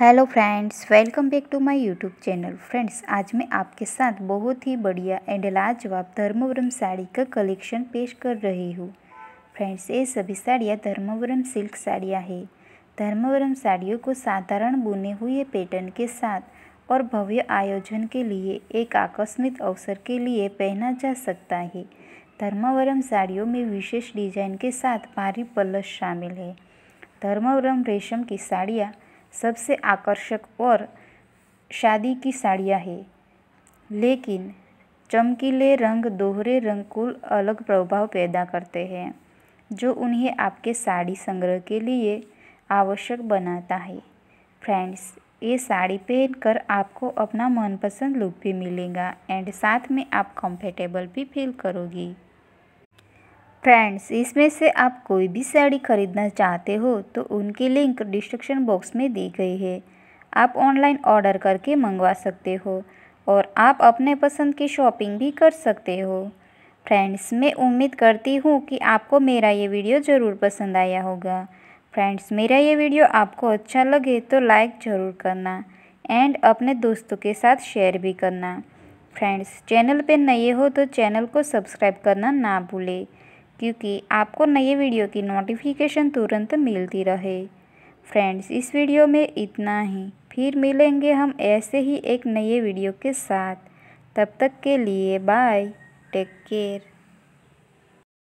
hello friends welcome back to my YouTube channel friends आज मैं आपके साथ बहुत ही बढ़िया एंड लाजवाब धर्मवरम साड़ी का कलेक्शन पेश कर रही हूँ फ्रेंड्स ये सभी साड़ियाँ धर्मवरम सिल्क साड़ियाँ हैं धर्मवरम साड़ियों को साधारण बुने हुए पैटर्न के साथ और भव्य आयोजन के लिए एक आकस्मिक अवसर के लिए पहना जा सकता है धर्मवरम साड़ियों में विशेष डिजाइन के साथ भारी पलस शामिल है धर्मवरम रेशम की साड़ियाँ सबसे आकर्षक और शादी की साड़ियाँ है लेकिन चमकीले रंग दोहरे रंग को अलग प्रभाव पैदा करते हैं जो उन्हें आपके साड़ी संग्रह के लिए आवश्यक बनाता है फ्रेंड्स ये साड़ी पहनकर आपको अपना मनपसंद लुक भी मिलेगा एंड साथ में आप कंफर्टेबल भी फील करोगी फ्रेंड्स इसमें से आप कोई भी साड़ी खरीदना चाहते हो तो उनकी लिंक डिस्क्रिप्शन बॉक्स में दी गई है आप ऑनलाइन ऑर्डर करके मंगवा सकते हो और आप अपने पसंद की शॉपिंग भी कर सकते हो फ्रेंड्स मैं उम्मीद करती हूँ कि आपको मेरा ये वीडियो ज़रूर पसंद आया होगा फ्रेंड्स मेरा ये वीडियो आपको अच्छा लगे तो लाइक ज़रूर करना एंड अपने दोस्तों के साथ शेयर भी करना फ्रेंड्स चैनल पे नए हो तो चैनल को सब्सक्राइब करना ना भूलें क्योंकि आपको नए वीडियो की नोटिफिकेशन तुरंत मिलती रहे फ्रेंड्स इस वीडियो में इतना ही फिर मिलेंगे हम ऐसे ही एक नए वीडियो के साथ तब तक के लिए बाय टेक केयर